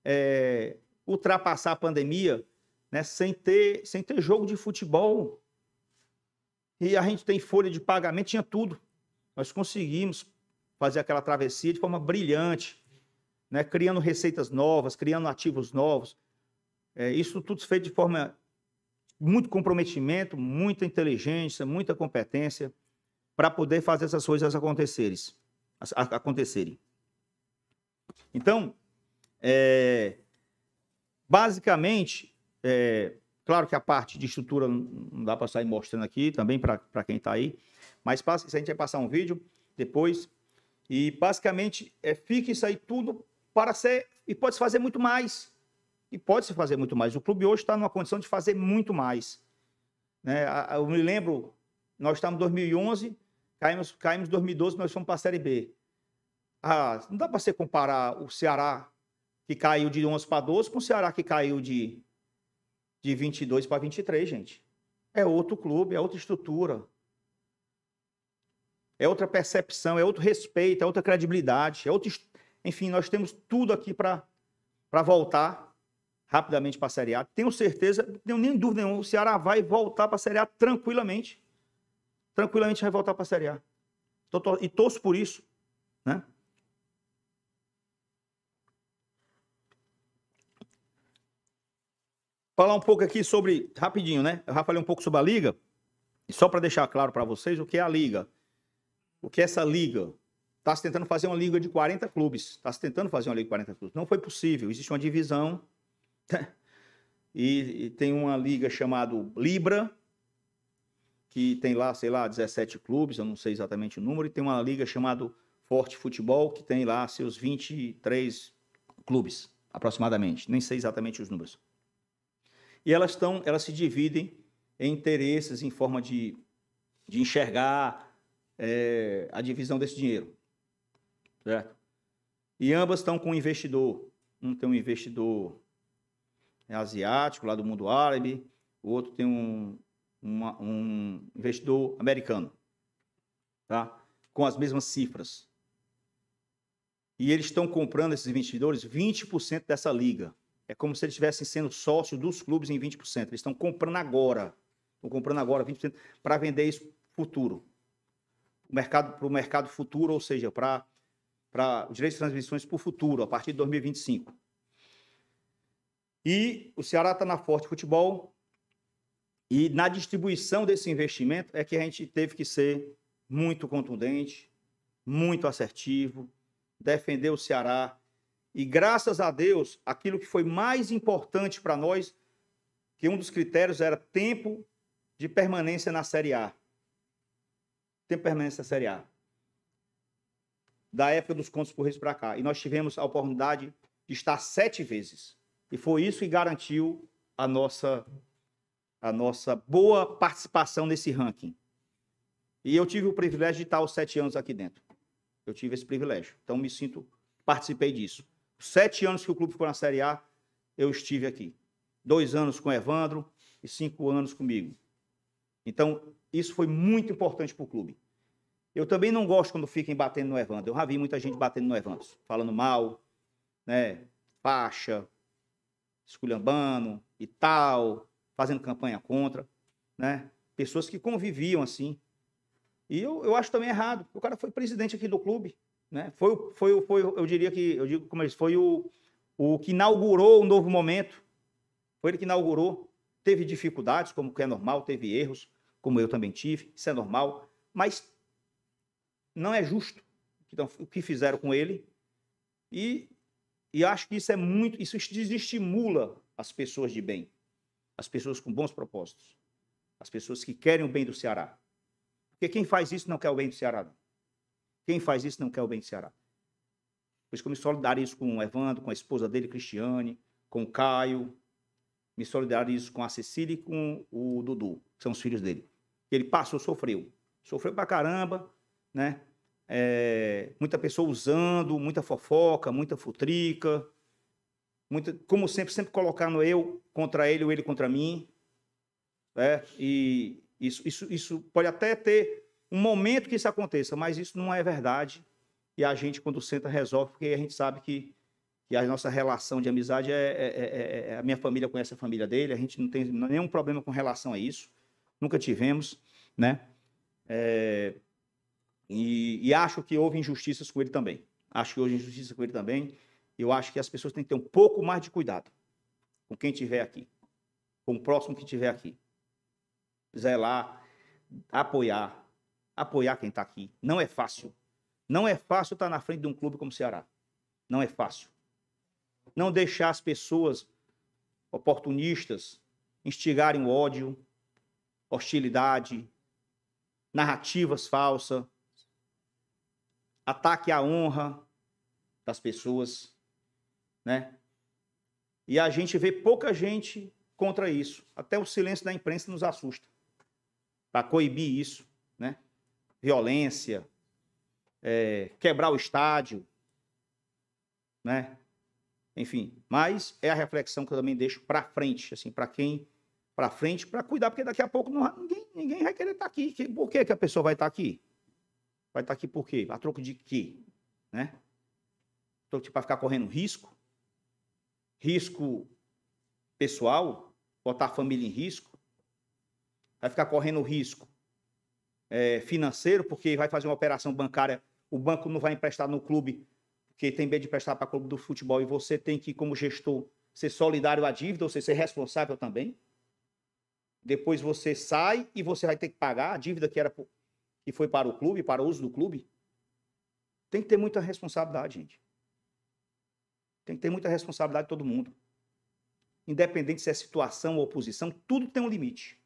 é, ultrapassar a pandemia né, sem, ter, sem ter jogo de futebol. E a gente tem folha de pagamento, tinha tudo. Nós conseguimos fazer aquela travessia de forma brilhante, né? criando receitas novas, criando ativos novos. É, isso tudo feito de forma muito comprometimento, muita inteligência, muita competência para poder fazer essas coisas acontecerem. acontecerem. Então, é, basicamente, é, claro que a parte de estrutura não dá para sair mostrando aqui também para quem está aí, mas passa, se a gente vai passar um vídeo depois e basicamente é, fica isso aí tudo para ser. E pode-se fazer muito mais. E pode-se fazer muito mais. O clube hoje está numa condição de fazer muito mais. Né? Eu me lembro, nós estávamos em 2011, caímos em 2012, nós fomos para a Série B. Ah, não dá para você comparar o Ceará que caiu de 11 para 12 com o Ceará que caiu de, de 22 para 23, gente. É outro clube, é outra estrutura é outra percepção, é outro respeito, é outra credibilidade, é outro. Enfim, nós temos tudo aqui para voltar rapidamente para a Série A. Tenho certeza, não tenho nem dúvida nenhuma, o Ceará vai voltar para a Série A tranquilamente. Tranquilamente vai voltar para a Série A. E torço por isso, né? Falar um pouco aqui sobre, rapidinho, né? Eu já falei um pouco sobre a Liga. E só para deixar claro para vocês o que é a Liga o que é essa liga está se tentando fazer uma liga de 40 clubes, está se tentando fazer uma liga de 40 clubes. Não foi possível, existe uma divisão (laughs) e, e tem uma liga chamada Libra, que tem lá, sei lá, 17 clubes, eu não sei exatamente o número, e tem uma liga chamada Forte Futebol, que tem lá seus 23 clubes, aproximadamente, nem sei exatamente os números. E elas, tão, elas se dividem em interesses em forma de, de enxergar é, a divisão desse dinheiro. Certo? E ambas estão com um investidor. Um tem um investidor asiático, lá do mundo árabe, o outro tem um, uma, um investidor americano. Tá? Com as mesmas cifras. E eles estão comprando, esses investidores, 20% dessa liga. É como se eles estivessem sendo sócio dos clubes em 20%. Eles estão comprando agora. Estão comprando agora 20% para vender isso futuro o mercado, para o mercado futuro, ou seja, para, para os direitos de transmissões para o futuro, a partir de 2025. E o Ceará está na Forte Futebol. E na distribuição desse investimento é que a gente teve que ser muito contundente, muito assertivo, defender o Ceará. E graças a Deus, aquilo que foi mais importante para nós, que um dos critérios era tempo de permanência na Série A tempo permanência na Série A. Da época dos contos corridos para cá. E nós tivemos a oportunidade de estar sete vezes. E foi isso que garantiu a nossa, a nossa boa participação nesse ranking. E eu tive o privilégio de estar os sete anos aqui dentro. Eu tive esse privilégio. Então, me sinto, participei disso. Sete anos que o clube ficou na Série A, eu estive aqui. Dois anos com Evandro e cinco anos comigo. Então, isso foi muito importante para o clube. Eu também não gosto quando fiquem batendo no Evandro. Eu já vi muita gente batendo no Evandro, falando mal, né? Faixa, esculhambando e tal, fazendo campanha contra, né? Pessoas que conviviam assim. E eu, eu acho também errado. O cara foi presidente aqui do clube, né? Foi, foi, foi eu diria que, eu digo como foi o, o que inaugurou o um novo momento. Foi ele que inaugurou. Teve dificuldades, como que é normal, teve erros, como eu também tive, isso é normal, mas não é justo então, o que fizeram com ele. E, e acho que isso é muito, isso desestimula as pessoas de bem, as pessoas com bons propósitos, as pessoas que querem o bem do Ceará. Porque quem faz isso não quer o bem do Ceará. Não. Quem faz isso não quer o bem do Ceará. Por isso que eu me solidarizo com o Evandro, com a esposa dele, Cristiane, com o Caio, me solidarizo com a Cecília e com o Dudu são os filhos dele. Ele passou, sofreu. Sofreu pra caramba, né? É, muita pessoa usando, muita fofoca, muita futrica, muita, como sempre, sempre colocando eu contra ele ou ele contra mim. Né? E isso, isso, isso pode até ter um momento que isso aconteça, mas isso não é verdade. E a gente, quando senta, resolve, porque a gente sabe que, que a nossa relação de amizade é, é, é, é, é A minha família conhece a família dele, a gente não tem nenhum problema com relação a isso nunca tivemos, né? É, e, e, acho que houve injustiças com ele também. Acho que houve injustiça com ele também. Eu acho que as pessoas têm que ter um pouco mais de cuidado com quem tiver aqui, com o próximo que tiver aqui. Quiser lá apoiar, apoiar quem está aqui. Não é fácil. Não é fácil estar tá na frente de um clube como o Ceará. Não é fácil. Não deixar as pessoas oportunistas instigarem o ódio, hostilidade, narrativas falsas, ataque à honra das pessoas, né? E a gente vê pouca gente contra isso. Até o silêncio da imprensa nos assusta. Para coibir isso, né? Violência, é, quebrar o estádio, né? Enfim, mas é a reflexão que eu também deixo para frente, assim, para quem para frente para cuidar, porque daqui a pouco não, ninguém, ninguém vai querer estar tá aqui. Por que, que a pessoa vai estar tá aqui? Vai estar tá aqui por quê? A troco de quê? Né? Então, tipo, para ficar correndo risco? Risco pessoal? Botar a família em risco? Vai ficar correndo risco é, financeiro, porque vai fazer uma operação bancária, o banco não vai emprestar no clube, porque tem medo de emprestar para o clube do futebol, e você tem que, como gestor, ser solidário à dívida, ou seja, ser responsável também depois você sai e você vai ter que pagar a dívida que era que foi para o clube, para o uso do clube. Tem que ter muita responsabilidade, gente. Tem que ter muita responsabilidade todo mundo. Independente se é situação ou oposição, tudo tem um limite.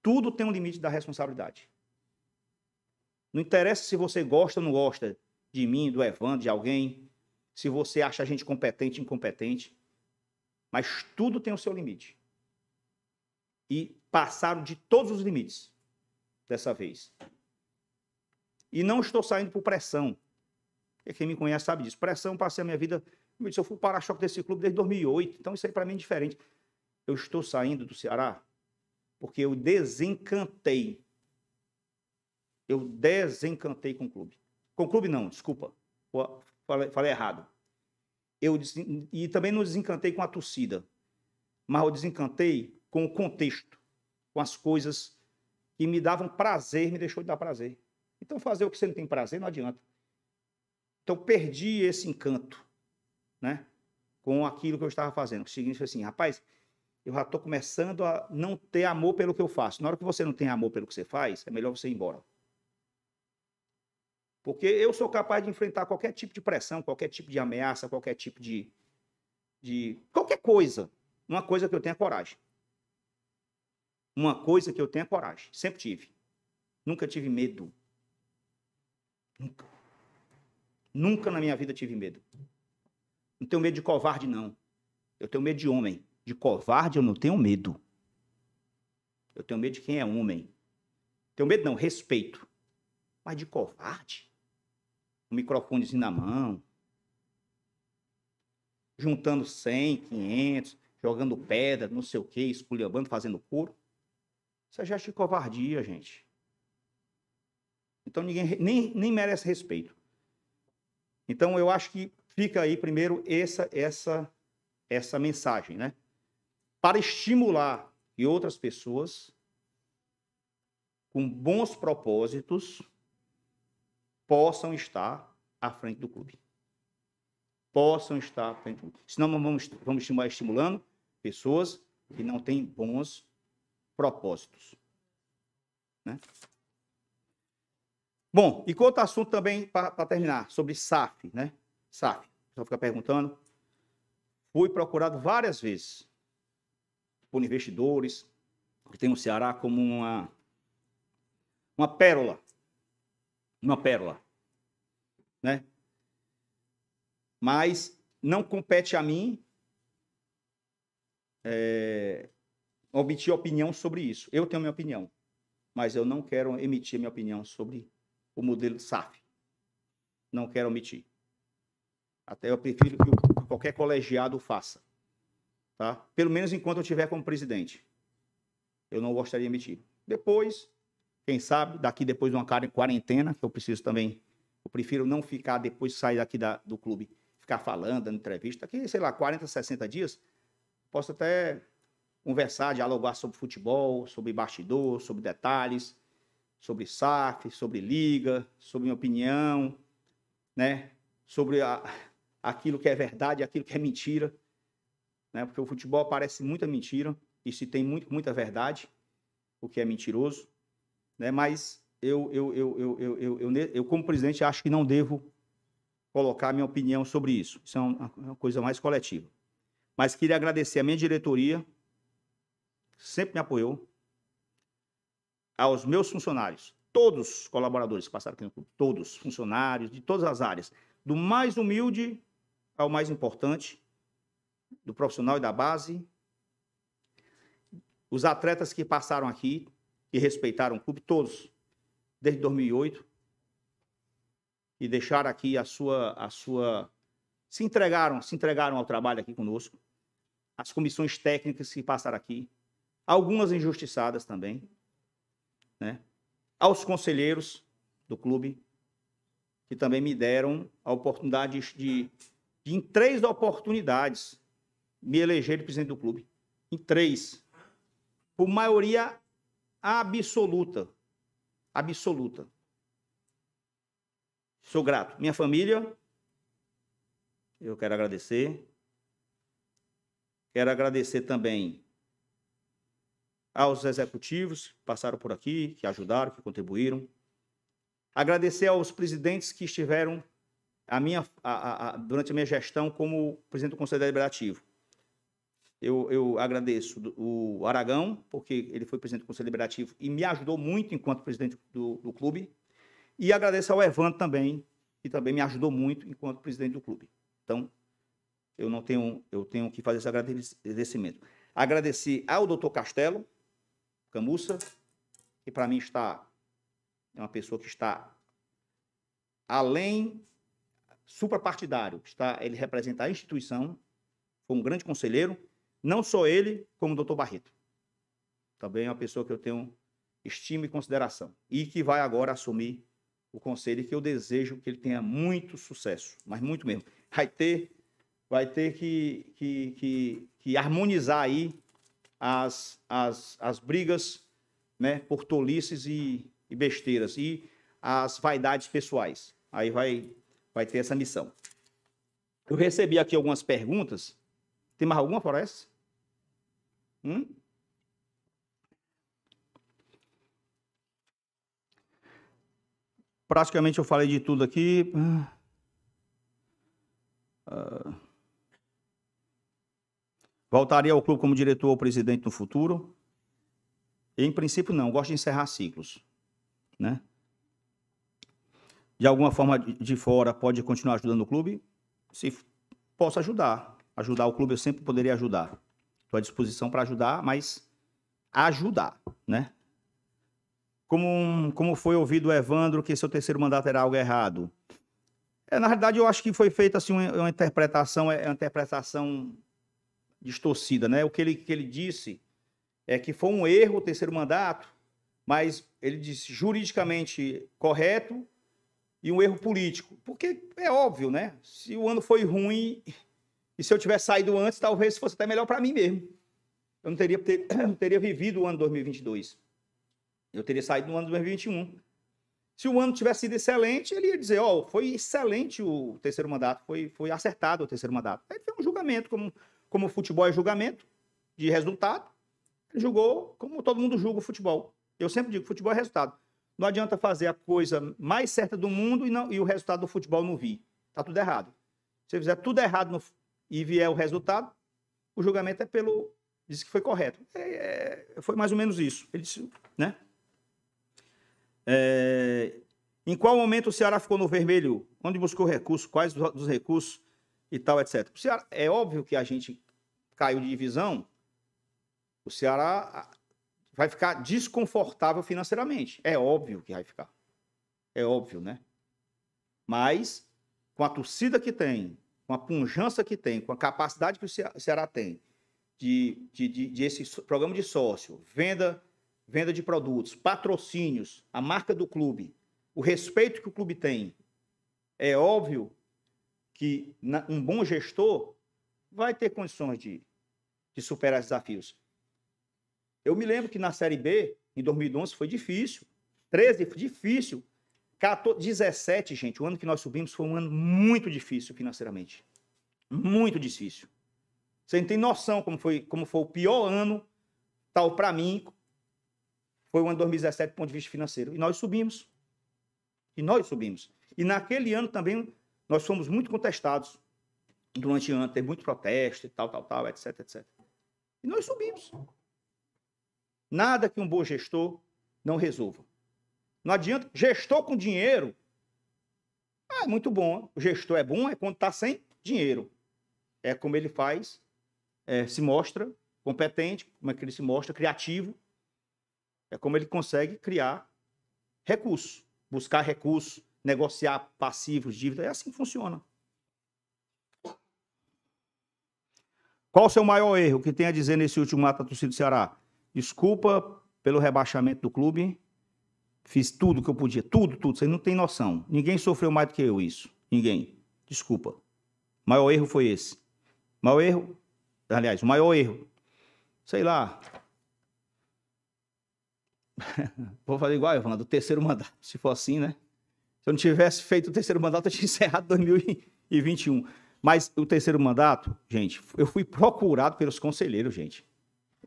Tudo tem um limite da responsabilidade. Não interessa se você gosta ou não gosta de mim, do Evandro, de alguém, se você acha a gente competente, incompetente, mas tudo tem o seu limite e passaram de todos os limites dessa vez. E não estou saindo por pressão. Quem me conhece sabe disso. Pressão, passei a minha vida. Eu disse, eu fui para-choque desse clube desde 2008, então isso aí para mim é diferente. Eu estou saindo do Ceará porque eu desencantei. Eu desencantei com o clube. Com o clube, não, desculpa. Falei, falei errado. Eu, e também não desencantei com a torcida, mas eu desencantei com o contexto, com as coisas que me davam prazer, me deixou de dar prazer. Então, fazer o que você não tem prazer não adianta. Então, perdi esse encanto, né? Com aquilo que eu estava fazendo. O seguinte assim, rapaz, eu já estou começando a não ter amor pelo que eu faço. Na hora que você não tem amor pelo que você faz, é melhor você ir embora. Porque eu sou capaz de enfrentar qualquer tipo de pressão, qualquer tipo de ameaça, qualquer tipo de. de qualquer coisa. Uma coisa que eu tenha coragem. Uma coisa que eu tenho é coragem. Sempre tive. Nunca tive medo. Nunca. Nunca na minha vida tive medo. Não tenho medo de covarde, não. Eu tenho medo de homem. De covarde eu não tenho medo. Eu tenho medo de quem é homem. Tenho medo, não, respeito. Mas de covarde? Um microfonezinho na mão. Juntando 100, 500, jogando pedra, não sei o quê, esculhambando, fazendo couro. Isso é gesto de covardia, gente. Então ninguém nem, nem merece respeito. Então eu acho que fica aí primeiro essa essa essa mensagem, né? Para estimular e outras pessoas com bons propósitos possam estar à frente do clube. Possam estar à frente do clube. Senão vamos, vamos estimular estimulando pessoas que não têm bons propósitos. Né? Bom, e quanto assunto também, para terminar, sobre SAF, né? SAF, só fica perguntando. Fui procurado várias vezes por investidores, que tem o Ceará como uma, uma pérola. Uma pérola. Né? Mas não compete a mim é, emitir opinião sobre isso. Eu tenho minha opinião, mas eu não quero emitir minha opinião sobre o modelo SAF. Não quero omitir. Até eu prefiro que qualquer colegiado faça. Tá? Pelo menos enquanto eu estiver como presidente. Eu não gostaria de emitir. Depois, quem sabe, daqui depois de uma quarentena, que eu preciso também, eu prefiro não ficar depois de sair daqui da, do clube, ficar falando, dando entrevista, que, sei lá, 40, 60 dias, posso até conversar, dialogar sobre futebol, sobre bastidor, sobre detalhes, sobre SAF, sobre liga, sobre minha opinião, né? Sobre a, aquilo que é verdade, aquilo que é mentira, né? Porque o futebol parece muita mentira e se tem muito, muita verdade, o que é mentiroso, né? Mas eu, eu, eu, eu, eu, eu, eu, eu como presidente, acho que não devo colocar minha opinião sobre isso. Isso é uma coisa mais coletiva. Mas queria agradecer a minha diretoria, sempre me apoiou. Aos meus funcionários, todos os colaboradores que passaram aqui no clube, todos, funcionários de todas as áreas, do mais humilde ao mais importante, do profissional e da base. Os atletas que passaram aqui, e respeitaram o clube, todos, desde 2008, e deixaram aqui a sua, a sua se entregaram, se entregaram ao trabalho aqui conosco. As comissões técnicas que passaram aqui, algumas injustiçadas também, né? aos conselheiros do clube, que também me deram a oportunidade de, de em três oportunidades, me eleger de presidente do clube. Em três. Por maioria absoluta. Absoluta. Sou grato. Minha família, eu quero agradecer. Quero agradecer também aos executivos que passaram por aqui, que ajudaram, que contribuíram. Agradecer aos presidentes que estiveram a minha, a, a, durante a minha gestão como presidente do Conselho Deliberativo. Eu, eu, agradeço o Aragão, porque ele foi presidente do Conselho Deliberativo e me ajudou muito enquanto presidente do, do clube. E agradeço ao Evan também, que também me ajudou muito enquanto presidente do clube. Então, eu não tenho, eu tenho que fazer esse agradecimento. Agradecer ao doutor Castelo, Camussa, que para mim está é uma pessoa que está além suprapartidário, está ele representa a instituição, foi um grande conselheiro, não só ele, como o doutor Barreto. Também é uma pessoa que eu tenho estima e consideração e que vai agora assumir o conselho e que eu desejo que ele tenha muito sucesso, mas muito mesmo. Vai ter vai ter que, que, que, que harmonizar aí as, as, as brigas né, por tolices e, e besteiras e as vaidades pessoais. Aí vai, vai ter essa missão. Eu recebi aqui algumas perguntas. Tem mais alguma fora Hum? Praticamente eu falei de tudo aqui. Uh... Voltaria ao clube como diretor ou presidente no futuro? Em princípio, não. Gosto de encerrar ciclos. Né? De alguma forma de fora, pode continuar ajudando o clube? Se posso ajudar. Ajudar o clube, eu sempre poderia ajudar. Estou à disposição para ajudar, mas ajudar, né? Como, como foi ouvido o Evandro que seu terceiro mandato era algo errado? É, na verdade, eu acho que foi feita assim, uma, uma interpretação, é, é uma interpretação distorcida, né? O que ele, que ele disse é que foi um erro o terceiro mandato, mas ele disse juridicamente correto e um erro político. Porque é óbvio, né? Se o ano foi ruim e se eu tivesse saído antes, talvez fosse até melhor para mim mesmo. Eu não teria, ter, (coughs) não teria vivido o ano 2022. Eu teria saído no ano 2021. Se o ano tivesse sido excelente, ele ia dizer, ó, oh, foi excelente o terceiro mandato, foi, foi acertado o terceiro mandato. Aí tem um julgamento como como futebol é julgamento de resultado, ele julgou como todo mundo julga o futebol. Eu sempre digo, futebol é resultado. Não adianta fazer a coisa mais certa do mundo e, não, e o resultado do futebol não vir. está tudo errado. Se você fizer tudo errado no, e vier o resultado, o julgamento é pelo. Diz que foi correto. É, é, foi mais ou menos isso. Ele disse, né? É, em qual momento o Ceará ficou no vermelho? Onde buscou recursos? Quais dos recursos e tal, etc. O Ceará, é óbvio que a gente caiu de divisão, o Ceará vai ficar desconfortável financeiramente. É óbvio que vai ficar. É óbvio, né? Mas, com a torcida que tem, com a punjança que tem, com a capacidade que o Ceará tem de, de, de, de esse programa de sócio, venda, venda de produtos, patrocínios, a marca do clube, o respeito que o clube tem, é óbvio que um bom gestor vai ter condições de, de superar os desafios. Eu me lembro que na Série B, em 2011, foi difícil. 13 foi difícil. 14, 17, gente, o ano que nós subimos foi um ano muito difícil financeiramente. Muito difícil. Você não tem noção como foi, como foi o pior ano, tal para mim, foi o ano 2017 do ponto de vista financeiro. E nós subimos. E nós subimos. E naquele ano também nós fomos muito contestados durante o ano teve muito protesto e tal, tal, tal, etc, etc. E nós subimos. Nada que um bom gestor não resolva. Não adianta. Gestor com dinheiro ah, é muito bom. O gestor é bom é quando está sem dinheiro. É como ele faz, é, se mostra competente, como é que ele se mostra criativo. É como ele consegue criar recursos, buscar recursos, negociar passivos, dívidas. É assim que funciona. Qual o seu maior erro que tem a dizer nesse último mata da torcida do Ceará? Desculpa pelo rebaixamento do clube. Fiz tudo que eu podia, tudo, tudo. Vocês não têm noção. Ninguém sofreu mais do que eu isso. Ninguém. Desculpa. O maior erro foi esse. O maior erro, aliás, o maior erro. Sei lá. (laughs) Vou fazer igual, Evandro, do terceiro mandato, se for assim, né? Se eu não tivesse feito o terceiro mandato, eu tinha encerrado 2021. Mas o terceiro mandato, gente, eu fui procurado pelos conselheiros, gente.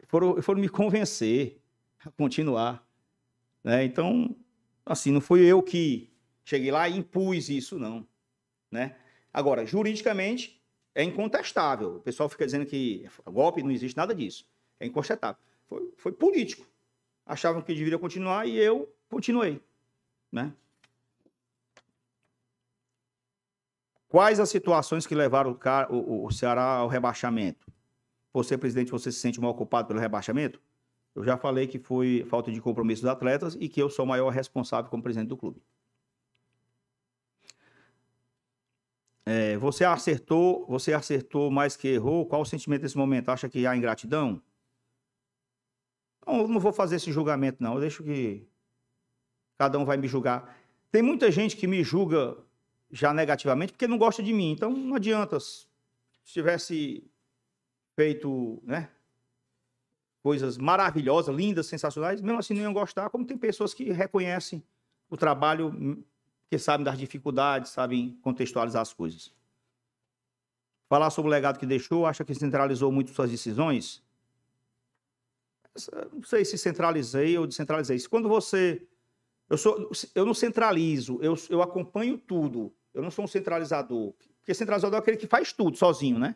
Foram, foram me convencer a continuar. Né? Então, assim, não fui eu que cheguei lá e impus isso, não. Né? Agora, juridicamente, é incontestável. O pessoal fica dizendo que golpe, não existe nada disso. É incontestável. Foi, foi político. Achavam que deveria continuar e eu continuei. Né? Quais as situações que levaram o, o, o Ceará ao rebaixamento? Você, presidente, você se sente mal ocupado pelo rebaixamento? Eu já falei que foi falta de compromisso dos atletas e que eu sou o maior responsável como presidente do clube. É, você acertou, você acertou mais que errou. Qual o sentimento desse momento? Acha que há ingratidão? Não, eu não vou fazer esse julgamento, não. Eu deixo que cada um vai me julgar. Tem muita gente que me julga já negativamente, porque não gosta de mim. Então não adianta. Se tivesse feito né, coisas maravilhosas, lindas, sensacionais, mesmo assim não iam gostar, como tem pessoas que reconhecem o trabalho, hum, que sabem das dificuldades, sabem contextualizar as coisas. Falar sobre o legado que deixou, acha que centralizou muito suas decisões? Não sei se centralizei ou descentralizei. Quando você eu, sou, eu não centralizo, eu, eu acompanho tudo. Eu não sou um centralizador. Porque centralizador é aquele que faz tudo sozinho, né?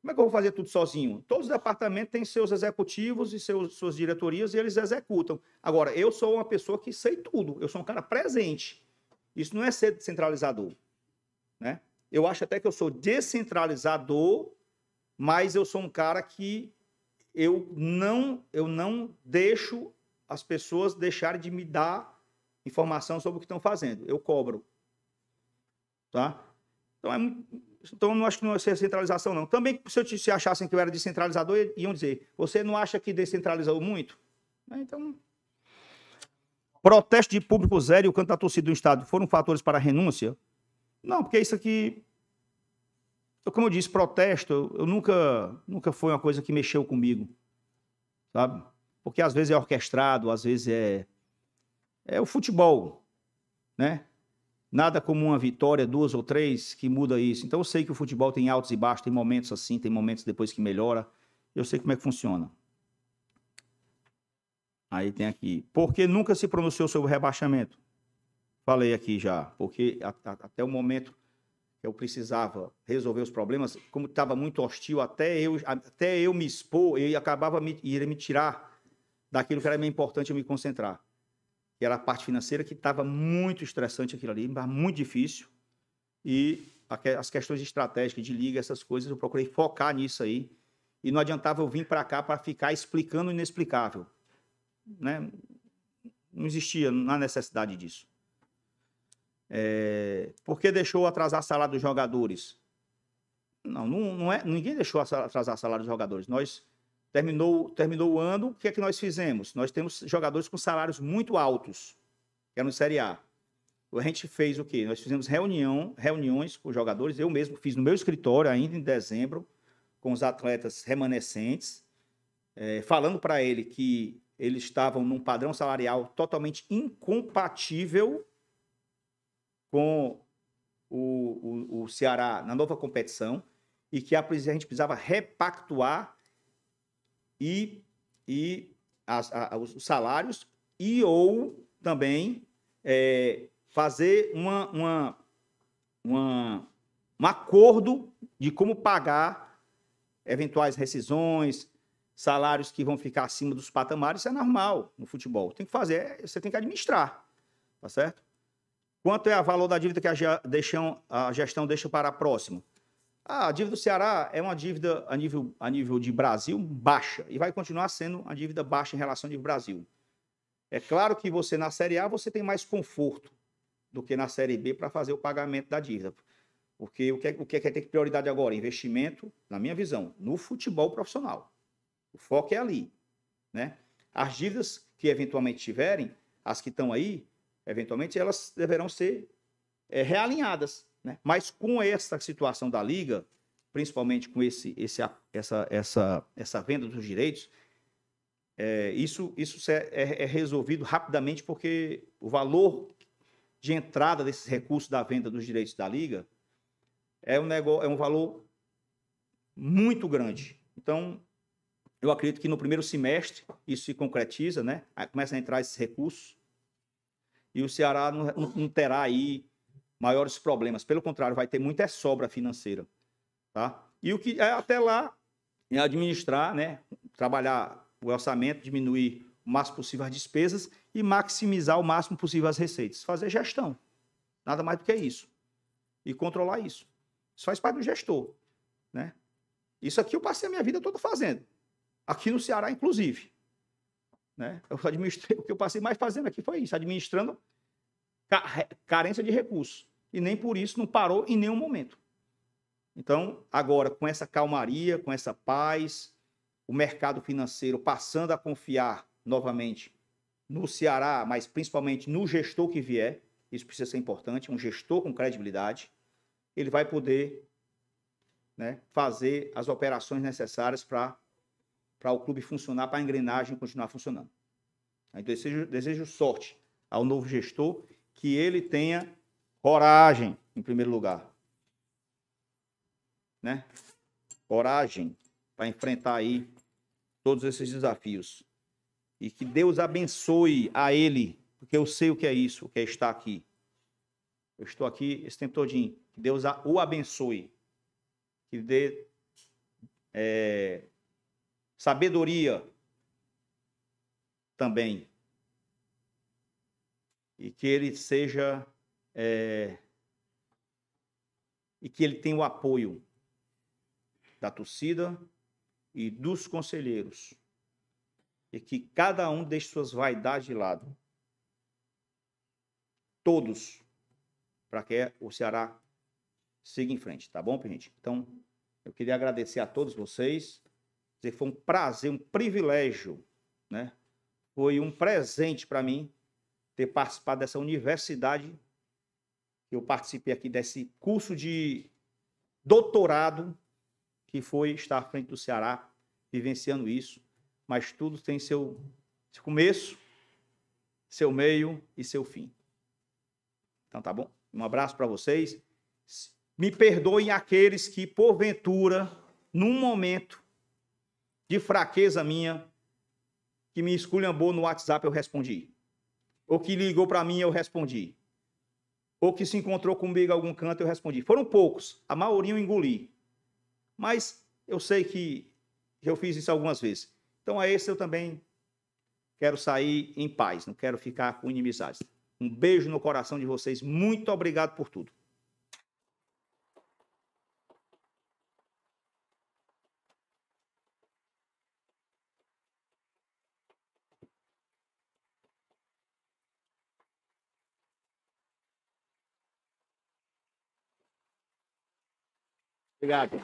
Como é que eu vou fazer tudo sozinho? Todos os departamentos têm seus executivos e seus, suas diretorias e eles executam. Agora, eu sou uma pessoa que sei tudo. Eu sou um cara presente. Isso não é ser centralizador, né? Eu acho até que eu sou descentralizador, mas eu sou um cara que eu não eu não deixo as pessoas deixarem de me dar informação sobre o que estão fazendo. Eu cobro. Tá? Então, é muito... então não acho que não é centralização, não. Também, se eu te, se achassem que eu era descentralizador, iam dizer: você não acha que descentralizou muito? É, então. Protesto de público zero e o canto da torcida do Estado foram fatores para a renúncia? Não, porque é isso aqui. Como eu disse, protesto, eu, eu nunca, nunca foi uma coisa que mexeu comigo. Sabe? porque às vezes é orquestrado, às vezes é. É o futebol, né? Nada como uma vitória, duas ou três, que muda isso. Então eu sei que o futebol tem altos e baixos, tem momentos assim, tem momentos depois que melhora. Eu sei como é que funciona. Aí tem aqui. Porque nunca se pronunciou sobre o rebaixamento. Falei aqui já, porque a, a, até o momento eu precisava resolver os problemas, como estava muito hostil, até eu, até eu me expor, eu acabava me, iria me tirar daquilo que era importante eu me concentrar. Que era a parte financeira que estava muito estressante aquilo ali, muito difícil. E as questões estratégicas de liga, essas coisas, eu procurei focar nisso aí. E não adiantava eu vir para cá para ficar explicando o inexplicável. Né? Não existia, na necessidade disso. É... Por que deixou atrasar a salário dos jogadores? Não, não, não é, ninguém deixou atrasar o salário dos jogadores. Nós Terminou, terminou o ano, o que é que nós fizemos? Nós temos jogadores com salários muito altos, que eram Série A. A gente fez o quê? Nós fizemos reunião, reuniões com jogadores, eu mesmo fiz no meu escritório ainda em dezembro, com os atletas remanescentes, é, falando para ele que eles estavam num padrão salarial totalmente incompatível com o, o, o Ceará na nova competição e que a gente precisava repactuar e, e as, a, os salários e ou também é, fazer uma, uma, uma, um acordo de como pagar eventuais rescisões, salários que vão ficar acima dos patamares, isso é normal no futebol. Tem que fazer, você tem que administrar, tá certo? Quanto é o valor da dívida que a gestão, a gestão deixa para a próxima? Ah, a dívida do Ceará é uma dívida a nível, a nível de Brasil baixa e vai continuar sendo uma dívida baixa em relação ao nível Brasil. É claro que você na Série A você tem mais conforto do que na Série B para fazer o pagamento da dívida. Porque o que, é, o que é que é tem prioridade agora? Investimento, na minha visão, no futebol profissional. O foco é ali. Né? As dívidas que eventualmente tiverem, as que estão aí, eventualmente elas deverão ser é, realinhadas. Né? Mas com essa situação da Liga, principalmente com esse, esse, essa, essa, essa venda dos direitos, é, isso, isso é, é, é, resolvido rapidamente porque o valor de entrada desses recursos da venda dos direitos da Liga é um, negócio, é um valor muito grande. Então, eu acredito que no primeiro semestre isso se concretiza, né? Aí a entrar esses recursos e o Ceará não, não terá aí maiores problemas. Pelo contrário, vai ter muita sobra financeira, tá? E o que é até lá é administrar, né? Trabalhar o orçamento, diminuir o máximo possível as despesas e maximizar o máximo possível as receitas. Fazer gestão. Nada mais do que isso. E controlar isso. Isso faz parte do gestor, né? Isso aqui eu passei a minha vida toda fazendo. Aqui no Ceará, inclusive. Né? Eu administrei, o que eu passei mais fazendo aqui foi isso, administrando carência de recursos e nem por isso não parou em nenhum momento. Então, agora, com essa calmaria, com essa paz, o mercado financeiro passando a confiar novamente no Ceará, mas principalmente no gestor que vier, isso precisa ser importante, um gestor com credibilidade, ele vai poder né, fazer as operações necessárias para o clube funcionar, para a engrenagem continuar funcionando. Então, desejo, desejo sorte ao novo gestor, que ele tenha Coragem, em primeiro lugar. Né? Coragem para enfrentar aí todos esses desafios. E que Deus abençoe a ele, porque eu sei o que é isso, o que é estar aqui. Eu estou aqui esse tempo todinho. Que Deus o abençoe. Que dê é, sabedoria também. E que ele seja é, e que ele tem o apoio da torcida e dos conselheiros, e que cada um deixe suas vaidades de lado. Todos, para que o Ceará siga em frente, tá bom, gente? Então, eu queria agradecer a todos vocês, dizer foi um prazer, um privilégio, né? Foi um presente para mim ter participado dessa universidade eu participei aqui desse curso de doutorado que foi estar à frente do Ceará, vivenciando isso. Mas tudo tem seu, começo, seu meio e seu fim. Então tá bom? Um abraço para vocês. Me perdoem aqueles que, porventura, num momento de fraqueza minha, que me esculhambou no WhatsApp, eu respondi. Ou que ligou para mim, eu respondi ou que se encontrou comigo em algum canto, eu respondi. Foram poucos, a maioria eu engoli. Mas eu sei que eu fiz isso algumas vezes. Então, a esse eu também quero sair em paz, não quero ficar com inimizades. Um beijo no coração de vocês, muito obrigado por tudo. Obrigado.